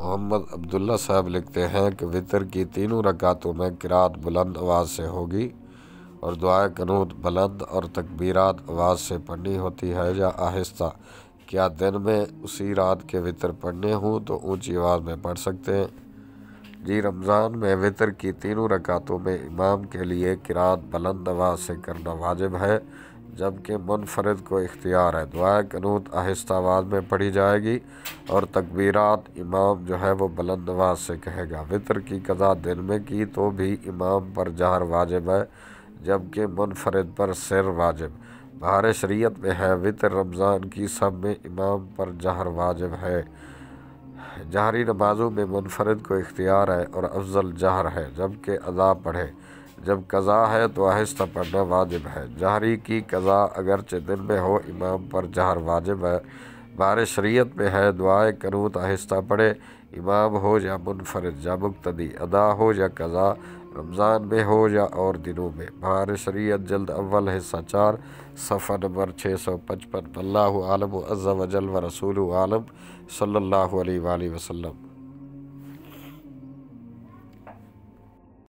मोहम्मद अब्दुल्ला साहब लिखते हैं कि वितर की तीनों रकातों में किरात बुलंद आवाज़ से होगी और दुआ कनूत बुलंद और तकबीरात आवाज़ से पढ़नी होती है या आहिस्ता क्या दिन में उसी रात के वितर पढ़ने हों तो ऊंची आवाज़ में पढ़ सकते हैं जी रमज़ान में वितर की तीनों रकातों में इमाम के लिए किरात बुलंद आवाज़ से करना वाजिब है जबकि मुनफरद को इख्तियार है दुआ कनूत आहिस्ता आवाज़ में पढ़ी जाएगी और तकबीरत इमाम जो है वह बुलंद आवाज़ से कहेगा वितर की कदा दिन में की तो भी इमाम पर जहर वाजिब है जबकि मुनफरद पर सिर वाजिब बाहर शरीत में है वितर रमज़ान की सब में इमाम पर जहर वाजिब है जहरी नमाजों में मुनफरद को इख्तियार है और अफजल जहर है जबकि अदा पढ़े जब कज़ा है तो आहिस्ता पढ़ना वाजिब है जहरी की कज़ा अगरचे दिन में हो इमाम पर जहर वाजिब है बार शरीत में है दुआए तो आहिस्ता पढ़े इमाम हो या मुनफरद या मुक्तदी अदा हो या कज़ा रमज़ान में हो या और दिनों में बार शरीत जल्द अव्वल हिस्सा चार सफ़र नंबर छः सौ पचपन अल्लाह आलम अज़्ज़ा वजल व रसूल आलम सल्ला वसलम